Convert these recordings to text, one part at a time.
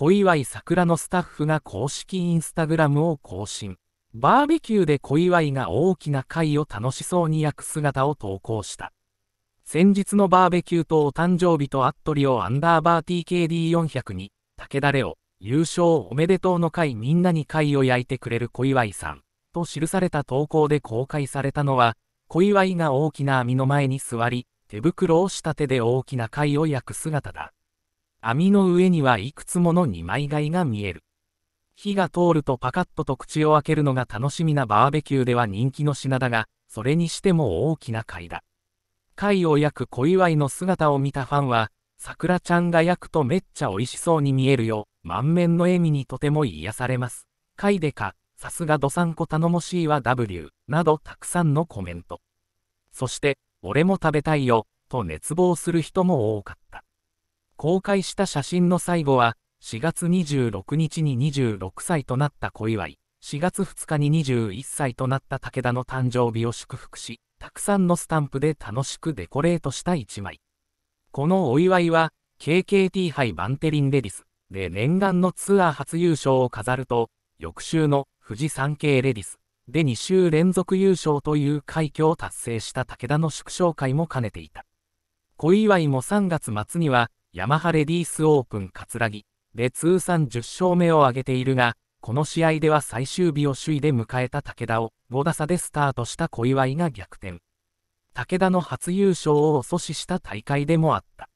小祝さのスタッフが公式インスタグラムを更新。バーベキューで小祝が大きな貝を楽しそうに焼く姿を投稿した。先日のバーベキューとお誕生日とアットリオアンダーバー TKD400 に、武田レオ、優勝おめでとうの会みんなに貝を焼いてくれる小祝さん、と記された投稿で公開されたのは、小祝が大きな網の前に座り、手袋をした手で大きな貝を焼く姿だ。網の上にはいくつもの二枚貝が見える。火が通るとパカッとと口を開けるのが楽しみなバーベキューでは人気の品だが、それにしても大きな貝だ。貝を焼く小祝の姿を見たファンは、桜ちゃんが焼くとめっちゃ美味しそうに見えるよ。満面の笑みにとても癒されます。貝でか、さすがどさんこ頼もしいわ W、などたくさんのコメント。そして、俺も食べたいよ、と熱望する人も多かった。公開した写真の最後は、4月26日に26歳となった小祝、4月2日に21歳となった武田の誕生日を祝福し、たくさんのスタンプで楽しくデコレートした一枚。このお祝いは、KKT 杯バンテリンレディスで念願のツアー初優勝を飾ると、翌週の富士山系レディスで2週連続優勝という快挙を達成した武田の祝勝会も兼ねていた。小祝も3月末には、ヤマハレディースオープン葛城で通算10勝目を挙げているが、この試合では最終日を首位で迎えた武田を5打差でスタートした小祝が逆転。武田の初優勝を阻止した大会でもあった。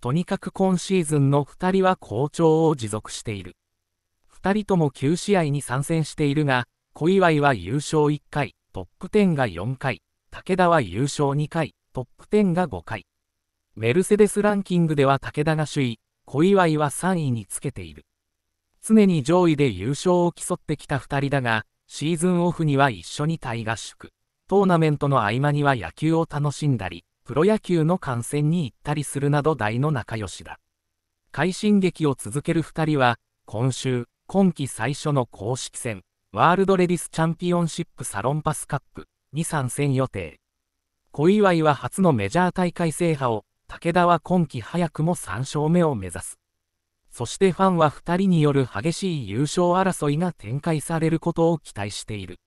とにかく今シーズンの2人は好調を持続している。2人とも9試合に参戦しているが、小祝は優勝1回、トップ10が4回、武田は優勝2回、トップ10が5回。メルセデスランキングでは武田が首位、小祝は3位につけている。常に上位で優勝を競ってきた2人だが、シーズンオフには一緒に大合宿。トーナメントの合間には野球を楽しんだり、プロ野球の観戦に行ったりするなど大の仲良しだ。快進撃を続ける2人は、今週、今季最初の公式戦、ワールドレディスチャンピオンシップサロンパスカップに参戦予定。小祝は初のメジャー大会制覇を、武田は今季早くも3勝目を目指す。そしてファンは2人による激しい優勝争いが展開されることを期待している。